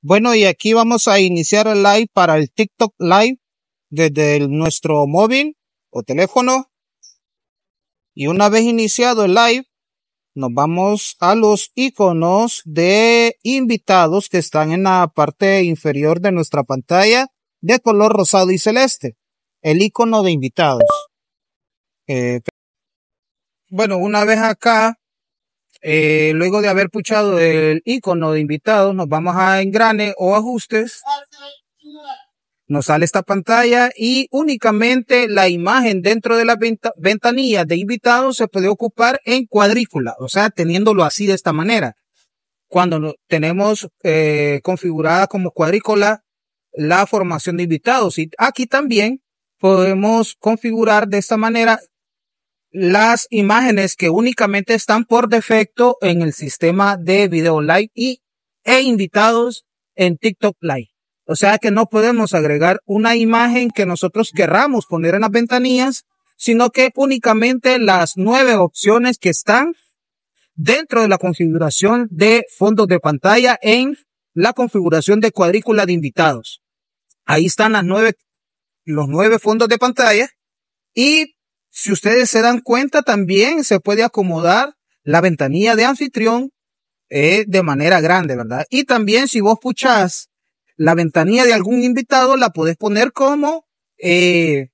Bueno, y aquí vamos a iniciar el live para el TikTok live desde nuestro móvil o teléfono. Y una vez iniciado el live, nos vamos a los iconos de invitados que están en la parte inferior de nuestra pantalla de color rosado y celeste. El icono de invitados. Eh, bueno, una vez acá, eh, luego de haber puchado el icono de invitados, nos vamos a engrane o ajustes. Nos sale esta pantalla y únicamente la imagen dentro de la ventanilla de invitados se puede ocupar en cuadrícula, o sea, teniéndolo así de esta manera. Cuando tenemos eh, configurada como cuadrícula la formación de invitados y aquí también podemos configurar de esta manera las imágenes que únicamente están por defecto en el sistema de video live y, e invitados en TikTok live. O sea que no podemos agregar una imagen que nosotros querramos poner en las ventanillas, sino que únicamente las nueve opciones que están dentro de la configuración de fondos de pantalla en la configuración de cuadrícula de invitados. Ahí están las nueve, los nueve fondos de pantalla y si ustedes se dan cuenta, también se puede acomodar la ventanilla de anfitrión eh, de manera grande, ¿verdad? Y también si vos puchás la ventanilla de algún invitado, la podés poner como, eh,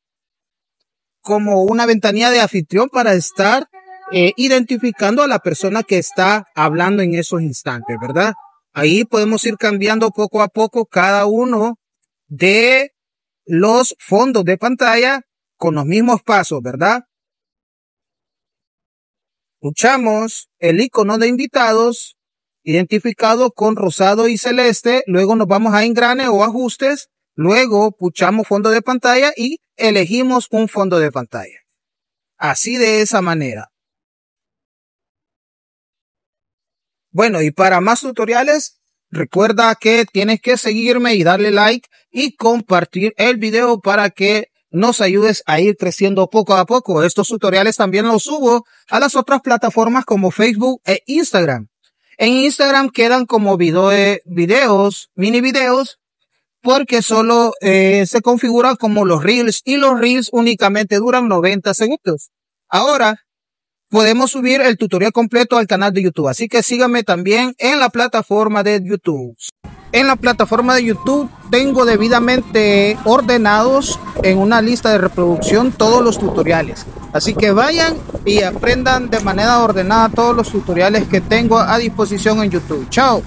como una ventanilla de anfitrión para estar eh, identificando a la persona que está hablando en esos instantes, ¿verdad? Ahí podemos ir cambiando poco a poco cada uno de los fondos de pantalla con los mismos pasos, ¿verdad? Puchamos el icono de invitados identificado con rosado y celeste. Luego nos vamos a engrane o ajustes. Luego puchamos fondo de pantalla y elegimos un fondo de pantalla. Así de esa manera. Bueno, y para más tutoriales, recuerda que tienes que seguirme y darle like y compartir el video para que nos ayudes a ir creciendo poco a poco. Estos tutoriales también los subo a las otras plataformas como Facebook e Instagram. En Instagram quedan como video, videos, mini videos, porque solo eh, se configuran como los reels y los reels únicamente duran 90 segundos. Ahora podemos subir el tutorial completo al canal de YouTube, así que síganme también en la plataforma de YouTube en la plataforma de YouTube tengo debidamente ordenados en una lista de reproducción todos los tutoriales. Así que vayan y aprendan de manera ordenada todos los tutoriales que tengo a disposición en YouTube. Chao.